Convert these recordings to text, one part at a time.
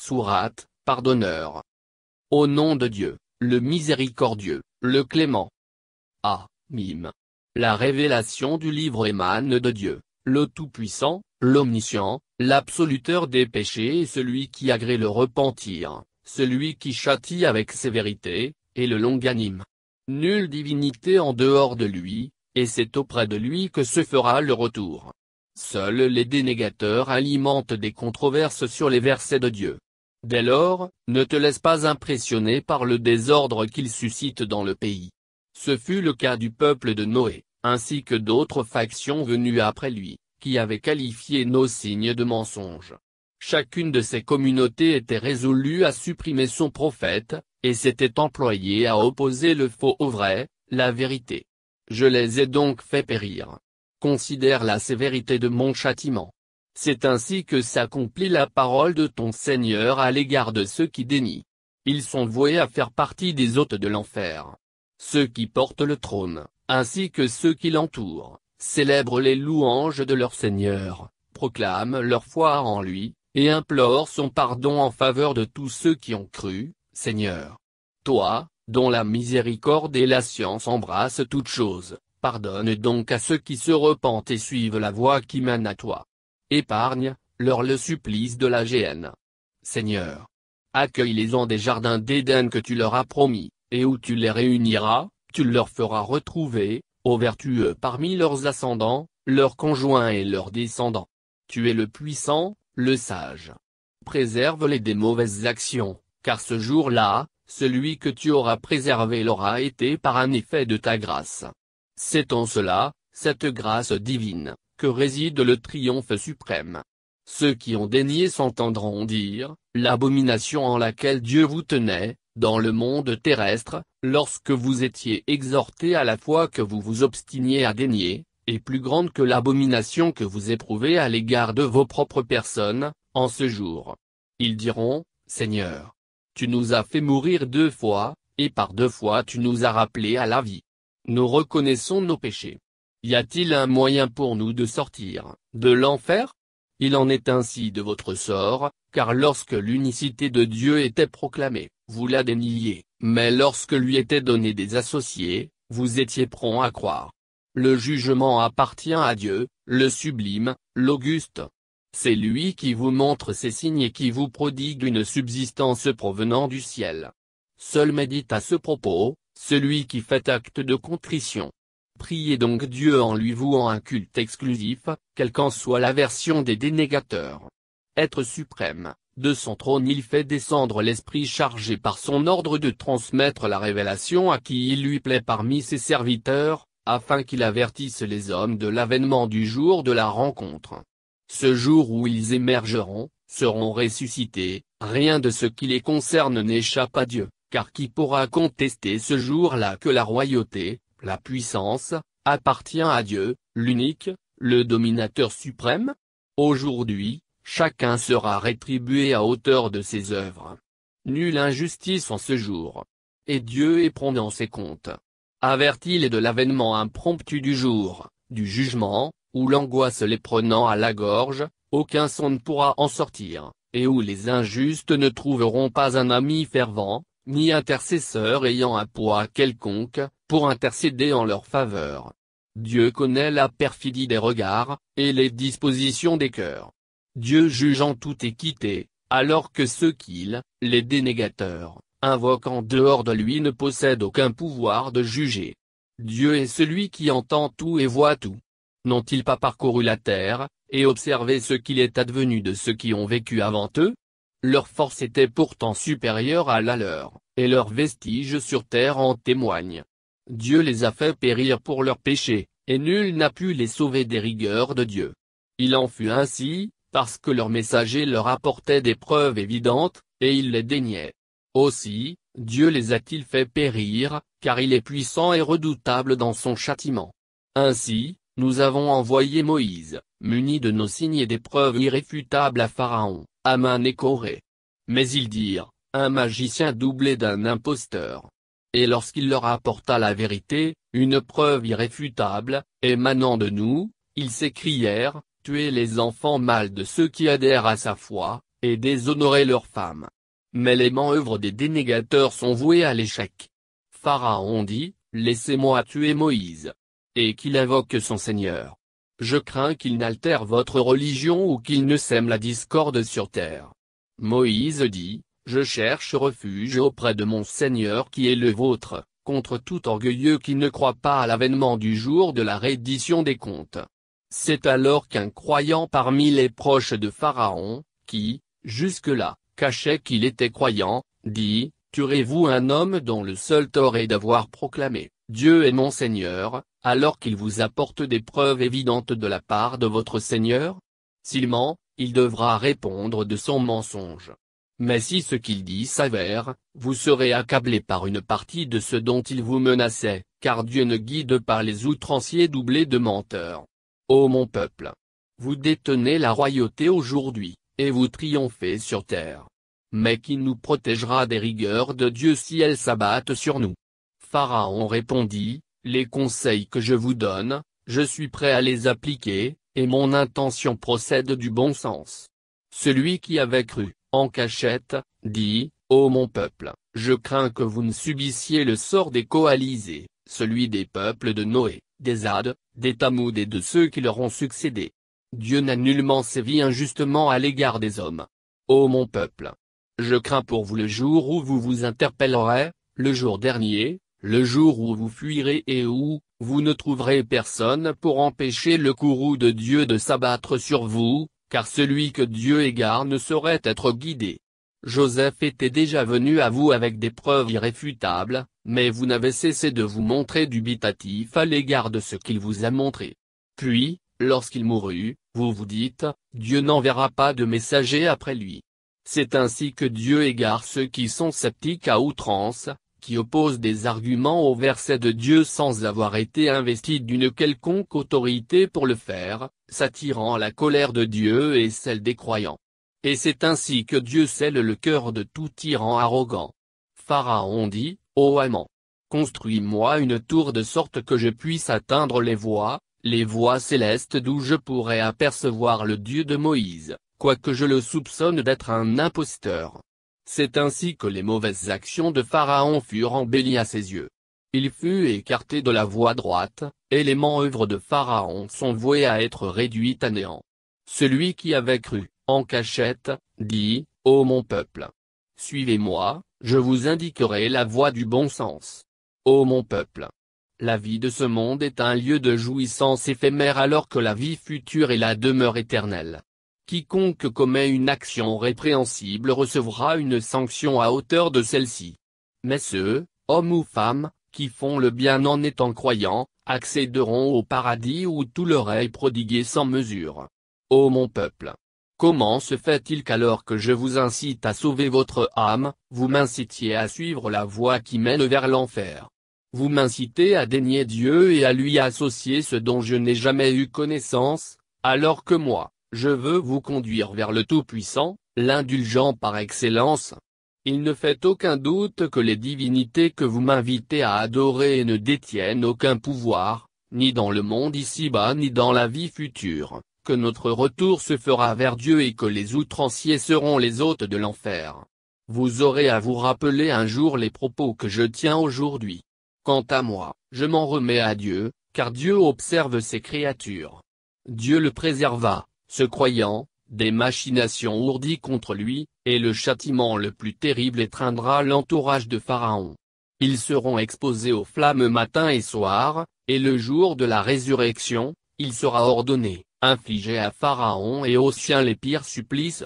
Sourate, pardonneur. Au nom de Dieu, le miséricordieux, le clément. A. mime. La révélation du livre émane de Dieu, le Tout-Puissant, l'Omniscient, l'absoluteur des péchés et celui qui agrée le repentir, celui qui châtie avec sévérité, et le longanime. Nulle divinité en dehors de lui, et c'est auprès de lui que se fera le retour. Seuls les dénégateurs alimentent des controverses sur les versets de Dieu. Dès lors, ne te laisse pas impressionner par le désordre qu'il suscite dans le pays. Ce fut le cas du peuple de Noé, ainsi que d'autres factions venues après lui, qui avaient qualifié nos signes de mensonges. Chacune de ces communautés était résolue à supprimer son prophète, et s'était employée à opposer le faux au vrai, la vérité. Je les ai donc fait périr. Considère la sévérité de mon châtiment. C'est ainsi que s'accomplit la parole de ton Seigneur à l'égard de ceux qui dénient. Ils sont voués à faire partie des hôtes de l'enfer. Ceux qui portent le trône, ainsi que ceux qui l'entourent, célèbrent les louanges de leur Seigneur, proclament leur foi en lui, et implorent son pardon en faveur de tous ceux qui ont cru, Seigneur. Toi, dont la miséricorde et la science embrassent toutes choses, pardonne donc à ceux qui se repentent et suivent la voie qui mène à toi. Épargne, leur le supplice de la géhenne. Seigneur. Accueille-les en des jardins d'Éden que tu leur as promis, et où tu les réuniras, tu leur feras retrouver, aux vertueux parmi leurs ascendants, leurs conjoints et leurs descendants. Tu es le puissant, le sage. Préserve-les des mauvaises actions, car ce jour-là, celui que tu auras préservé l'aura été par un effet de ta grâce. C'est en cela, cette grâce divine, que réside le triomphe suprême. Ceux qui ont daigné s'entendront dire, l'abomination en laquelle Dieu vous tenait, dans le monde terrestre, lorsque vous étiez exhortés à la foi que vous vous obstiniez à dénier, est plus grande que l'abomination que vous éprouvez à l'égard de vos propres personnes, en ce jour. Ils diront, Seigneur, tu nous as fait mourir deux fois, et par deux fois tu nous as rappelés à la vie. Nous reconnaissons nos péchés. Y a-t-il un moyen pour nous de sortir de l'enfer Il en est ainsi de votre sort, car lorsque l'unicité de Dieu était proclamée, vous la déniez, mais lorsque lui étaient donnés des associés, vous étiez prompt à croire. Le jugement appartient à Dieu, le sublime, l'auguste. C'est lui qui vous montre ces signes et qui vous prodigue une subsistance provenant du ciel. Seul médite à ce propos, celui qui fait acte de contrition. Priez donc Dieu en lui vouant un culte exclusif, quelle qu'en soit la version des dénégateurs. Être suprême, de son trône il fait descendre l'esprit chargé par son ordre de transmettre la révélation à qui il lui plaît parmi ses serviteurs, afin qu'il avertisse les hommes de l'avènement du jour de la rencontre. Ce jour où ils émergeront, seront ressuscités, rien de ce qui les concerne n'échappe à Dieu, car qui pourra contester ce jour-là que la royauté, la puissance, appartient à Dieu, l'unique, le dominateur suprême. Aujourd'hui, chacun sera rétribué à hauteur de ses œuvres. Nulle injustice en ce jour. Et Dieu est prompt dans ses comptes. Avertit-les de l'avènement impromptu du jour, du jugement, où l'angoisse les prenant à la gorge, aucun son ne pourra en sortir, et où les injustes ne trouveront pas un ami fervent, ni intercesseur ayant un poids quelconque, pour intercéder en leur faveur. Dieu connaît la perfidie des regards, et les dispositions des cœurs. Dieu juge en toute équité, alors que ceux qu'il, les dénégateurs, invoquent en dehors de lui ne possèdent aucun pouvoir de juger. Dieu est celui qui entend tout et voit tout. N'ont-ils pas parcouru la terre, et observé ce qu'il est advenu de ceux qui ont vécu avant eux Leur force était pourtant supérieure à la leur, et leurs vestiges sur terre en témoignent. Dieu les a fait périr pour leurs péchés, et nul n'a pu les sauver des rigueurs de Dieu. Il en fut ainsi, parce que leurs messagers leur apportaient des preuves évidentes, et ils les déniaient. Aussi, Dieu les a-t-il fait périr, car il est puissant et redoutable dans son châtiment. Ainsi, nous avons envoyé Moïse, muni de nos signes et des preuves irréfutables à Pharaon, à et Corée. Mais ils dirent, un magicien doublé d'un imposteur et lorsqu'il leur apporta la vérité, une preuve irréfutable, émanant de nous, ils s'écrièrent, tuez les enfants mâles de ceux qui adhèrent à sa foi, et déshonorez leurs femmes. Mais les manœuvres des dénégateurs sont vouées à l'échec. Pharaon dit, laissez-moi tuer Moïse. Et qu'il invoque son Seigneur. Je crains qu'il n'altère votre religion ou qu'il ne sème la discorde sur terre. Moïse dit, je cherche refuge auprès de mon Seigneur qui est le vôtre, contre tout orgueilleux qui ne croit pas à l'avènement du jour de la reddition des comptes. C'est alors qu'un croyant parmi les proches de Pharaon, qui, jusque-là, cachait qu'il était croyant, dit, Tuerez-vous un homme dont le seul tort est d'avoir proclamé, Dieu est mon Seigneur, alors qu'il vous apporte des preuves évidentes de la part de votre Seigneur S'il ment, il devra répondre de son mensonge. Mais si ce qu'il dit s'avère, vous serez accablé par une partie de ce dont il vous menaçait, car Dieu ne guide pas les outranciers doublés de menteurs. Ô mon peuple! Vous détenez la royauté aujourd'hui, et vous triomphez sur terre. Mais qui nous protégera des rigueurs de Dieu si elles s'abattent sur nous Pharaon répondit, Les conseils que je vous donne, je suis prêt à les appliquer, et mon intention procède du bon sens. Celui qui avait cru, en cachette, dit, Ô oh mon peuple, je crains que vous ne subissiez le sort des coalisés, celui des peuples de Noé, des Hades, des Tamoud et de ceux qui leur ont succédé. Dieu n'a nullement sévi injustement à l'égard des hommes. Ô oh mon peuple, je crains pour vous le jour où vous vous interpellerez, le jour dernier, le jour où vous fuirez et où, vous ne trouverez personne pour empêcher le courroux de Dieu de s'abattre sur vous, car celui que Dieu égare ne saurait être guidé. Joseph était déjà venu à vous avec des preuves irréfutables, mais vous n'avez cessé de vous montrer dubitatif à l'égard de ce qu'il vous a montré. Puis, lorsqu'il mourut, vous vous dites, Dieu n'enverra pas de messager après lui. C'est ainsi que Dieu égare ceux qui sont sceptiques à outrance, qui oppose des arguments au verset de Dieu sans avoir été investi d'une quelconque autorité pour le faire, s'attirant la colère de Dieu et celle des croyants. Et c'est ainsi que Dieu scelle le cœur de tout tyran arrogant. Pharaon dit, Ô amant construis-moi une tour de sorte que je puisse atteindre les voies, les voies célestes d'où je pourrais apercevoir le Dieu de Moïse, quoique je le soupçonne d'être un imposteur. C'est ainsi que les mauvaises actions de Pharaon furent embellies à ses yeux. Il fut écarté de la voie droite, et les manœuvres de Pharaon sont vouées à être réduites à néant. Celui qui avait cru, en cachette, dit, Ô mon peuple Suivez-moi, je vous indiquerai la voie du bon sens. Ô mon peuple La vie de ce monde est un lieu de jouissance éphémère alors que la vie future est la demeure éternelle. Quiconque commet une action répréhensible recevra une sanction à hauteur de celle-ci. Mais ceux, hommes ou femmes, qui font le bien en étant croyants, accéderont au paradis où tout leur est prodigué sans mesure. Ô mon peuple Comment se fait-il qu'alors que je vous incite à sauver votre âme, vous m'incitiez à suivre la voie qui mène vers l'enfer Vous m'incitez à dénier Dieu et à lui associer ce dont je n'ai jamais eu connaissance, alors que moi, je veux vous conduire vers le Tout-Puissant, l'indulgent par excellence. Il ne fait aucun doute que les divinités que vous m'invitez à adorer ne détiennent aucun pouvoir, ni dans le monde ici-bas ni dans la vie future, que notre retour se fera vers Dieu et que les outranciers seront les hôtes de l'enfer. Vous aurez à vous rappeler un jour les propos que je tiens aujourd'hui. Quant à moi, je m'en remets à Dieu, car Dieu observe ses créatures. Dieu le préserva, se croyant, des machinations ourdies contre lui, et le châtiment le plus terrible étreindra l'entourage de Pharaon. Ils seront exposés aux flammes matin et soir, et le jour de la résurrection, il sera ordonné, infligé à Pharaon et aux siens les pires supplices.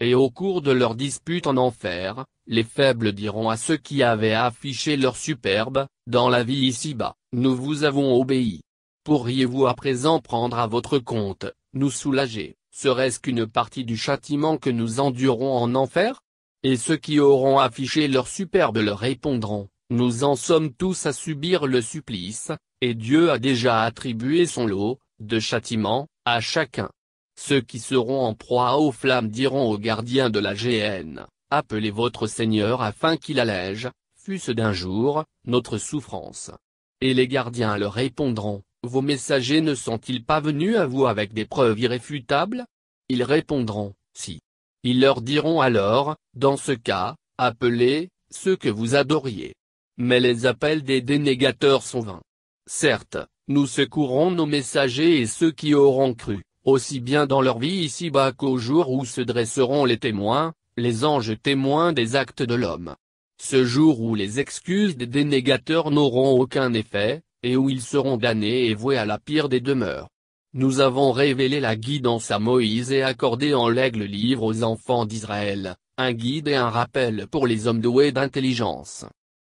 Et au cours de leur dispute en enfer, les faibles diront à ceux qui avaient affiché leur superbe, dans la vie ici-bas, nous vous avons obéi pourriez-vous à présent prendre à votre compte, nous soulager, serait-ce qu'une partie du châtiment que nous endurons en enfer Et ceux qui auront affiché leur superbe leur répondront, nous en sommes tous à subir le supplice, et Dieu a déjà attribué son lot, de châtiment, à chacun. Ceux qui seront en proie aux flammes diront aux gardiens de la géhenne, appelez votre Seigneur afin qu'il allège, fût-ce d'un jour, notre souffrance. Et les gardiens leur répondront, vos messagers ne sont-ils pas venus à vous avec des preuves irréfutables Ils répondront, si. Ils leur diront alors, dans ce cas, appelez, ceux que vous adoriez. Mais les appels des dénégateurs sont vains. Certes, nous secourons nos messagers et ceux qui auront cru, aussi bien dans leur vie ici-bas qu'au jour où se dresseront les témoins, les anges témoins des actes de l'homme. Ce jour où les excuses des dénégateurs n'auront aucun effet, et où ils seront damnés et voués à la pire des demeures. Nous avons révélé la guidance à Moïse et accordé en l'aigle livre aux enfants d'Israël, un guide et un rappel pour les hommes doués d'intelligence.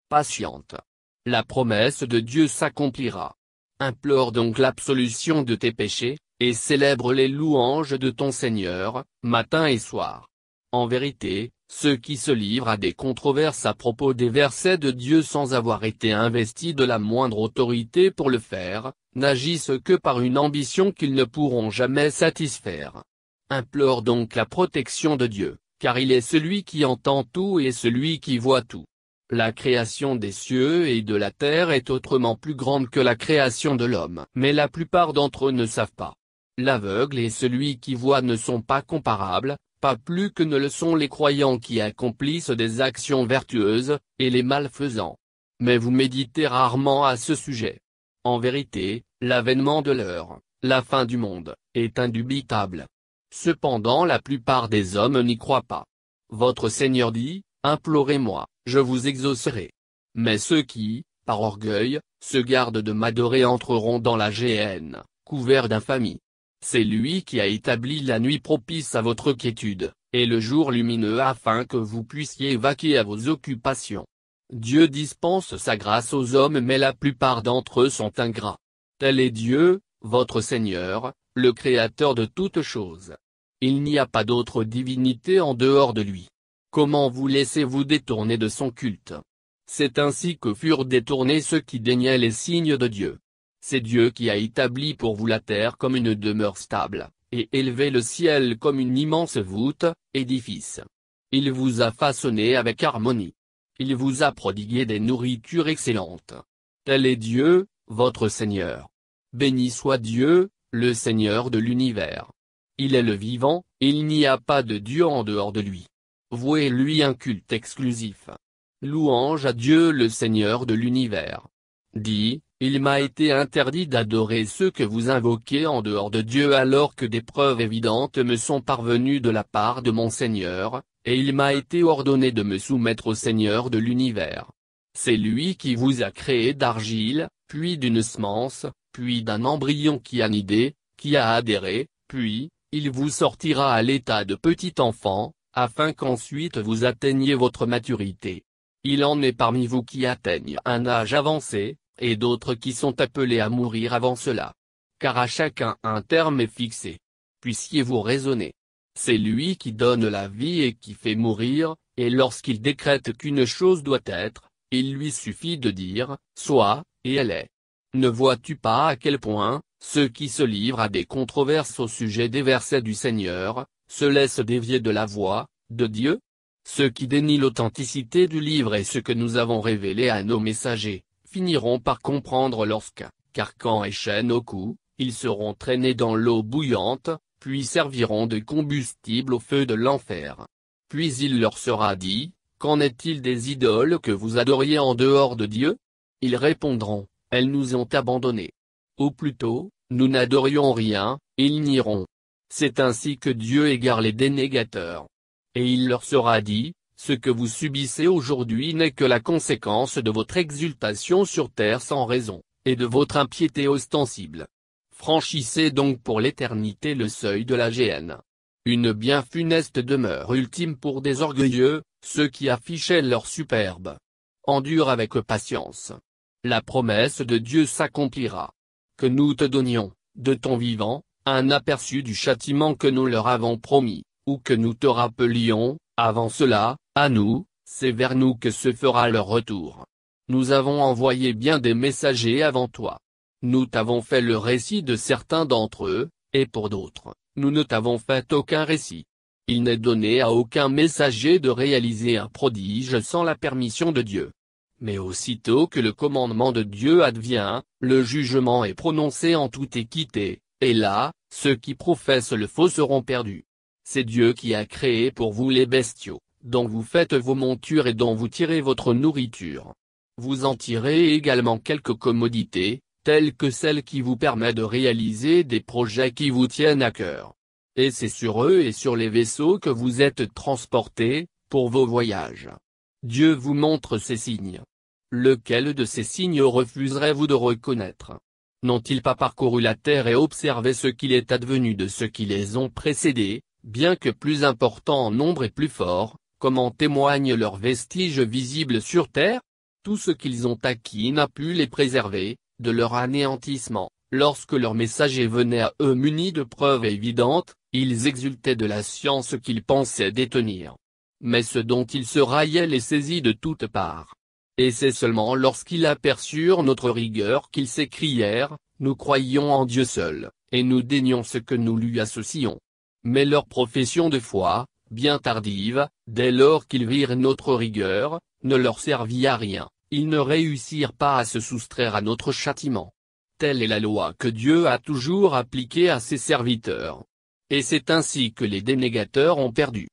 Patiente. La promesse de Dieu s'accomplira. Implore donc l'absolution de tes péchés, et célèbre les louanges de ton Seigneur, matin et soir. En vérité, ceux qui se livrent à des controverses à propos des versets de Dieu sans avoir été investis de la moindre autorité pour le faire, n'agissent que par une ambition qu'ils ne pourront jamais satisfaire. Implore donc la protection de Dieu, car il est celui qui entend tout et celui qui voit tout. La création des cieux et de la terre est autrement plus grande que la création de l'homme. Mais la plupart d'entre eux ne savent pas. L'aveugle et celui qui voit ne sont pas comparables, plus que ne le sont les croyants qui accomplissent des actions vertueuses, et les malfaisants. Mais vous méditez rarement à ce sujet. En vérité, l'avènement de l'heure, la fin du monde, est indubitable. Cependant la plupart des hommes n'y croient pas. Votre Seigneur dit, Implorez-moi, je vous exaucerai. Mais ceux qui, par orgueil, se gardent de m'adorer entreront dans la géhenne, couverts d'infamie. C'est lui qui a établi la nuit propice à votre quiétude, et le jour lumineux afin que vous puissiez vaquer à vos occupations. Dieu dispense sa grâce aux hommes mais la plupart d'entre eux sont ingrats. Tel est Dieu, votre Seigneur, le Créateur de toutes choses. Il n'y a pas d'autre divinité en dehors de lui. Comment vous laissez-vous détourner de son culte C'est ainsi que furent détournés ceux qui daignaient les signes de Dieu. C'est Dieu qui a établi pour vous la terre comme une demeure stable, et élevé le ciel comme une immense voûte, édifice. Il vous a façonné avec harmonie. Il vous a prodigué des nourritures excellentes. Tel est Dieu, votre Seigneur. Béni soit Dieu, le Seigneur de l'univers. Il est le vivant, il n'y a pas de Dieu en dehors de lui. Vouez-lui un culte exclusif. Louange à Dieu le Seigneur de l'univers. Dit. Il m'a été interdit d'adorer ceux que vous invoquez en dehors de Dieu alors que des preuves évidentes me sont parvenues de la part de mon Seigneur, et il m'a été ordonné de me soumettre au Seigneur de l'univers. C'est lui qui vous a créé d'argile, puis d'une semence, puis d'un embryon qui a nidé, qui a adhéré, puis, il vous sortira à l'état de petit enfant, afin qu'ensuite vous atteigniez votre maturité. Il en est parmi vous qui atteignent un âge avancé, et d'autres qui sont appelés à mourir avant cela. Car à chacun un terme est fixé. Puissiez-vous raisonner. C'est lui qui donne la vie et qui fait mourir, et lorsqu'il décrète qu'une chose doit être, il lui suffit de dire, soit, et elle est. Ne vois-tu pas à quel point, ceux qui se livrent à des controverses au sujet des versets du Seigneur, se laissent dévier de la voix, de Dieu Ceux qui dénient l'authenticité du livre et ce que nous avons révélé à nos messagers, finiront par comprendre lorsque, carcan et chaîne au cou, ils seront traînés dans l'eau bouillante, puis serviront de combustible au feu de l'enfer. Puis il leur sera dit, Qu'en est-il des idoles que vous adoriez en dehors de Dieu Ils répondront, Elles nous ont abandonnés. Ou plutôt, nous n'adorions rien, ils n'iront. C'est ainsi que Dieu égare les dénégateurs. Et il leur sera dit, ce que vous subissez aujourd'hui n'est que la conséquence de votre exultation sur terre sans raison, et de votre impiété ostensible. Franchissez donc pour l'éternité le seuil de la géhenne. Une bien funeste demeure ultime pour des orgueilleux, ceux qui affichaient leur superbe. Endure avec patience. La promesse de Dieu s'accomplira. Que nous te donnions, de ton vivant, un aperçu du châtiment que nous leur avons promis, ou que nous te rappelions, avant cela, à nous, c'est vers nous que se fera leur retour. Nous avons envoyé bien des messagers avant toi. Nous t'avons fait le récit de certains d'entre eux, et pour d'autres, nous ne t'avons fait aucun récit. Il n'est donné à aucun messager de réaliser un prodige sans la permission de Dieu. Mais aussitôt que le commandement de Dieu advient, le jugement est prononcé en toute équité, et là, ceux qui professent le faux seront perdus. C'est Dieu qui a créé pour vous les bestiaux, dont vous faites vos montures et dont vous tirez votre nourriture. Vous en tirez également quelques commodités, telles que celles qui vous permettent de réaliser des projets qui vous tiennent à cœur. Et c'est sur eux et sur les vaisseaux que vous êtes transportés, pour vos voyages. Dieu vous montre ces signes. Lequel de ces signes refuserez-vous de reconnaître N'ont-ils pas parcouru la terre et observé ce qu'il est advenu de ceux qui les ont précédés, bien que plus importants en nombre et plus forts, comme en témoignent leurs vestiges visibles sur Terre Tout ce qu'ils ont acquis n'a pu les préserver, de leur anéantissement. Lorsque leurs messagers venaient à eux munis de preuves évidentes, ils exultaient de la science qu'ils pensaient détenir. Mais ce dont ils se raillaient les saisit de toutes parts. Et c'est seulement lorsqu'ils aperçurent notre rigueur qu'ils s'écrièrent, nous croyons en Dieu seul, et nous dénions ce que nous lui associons. Mais leur profession de foi, bien tardive, dès lors qu'ils virent notre rigueur, ne leur servit à rien, ils ne réussirent pas à se soustraire à notre châtiment. Telle est la loi que Dieu a toujours appliquée à ses serviteurs. Et c'est ainsi que les dénégateurs ont perdu.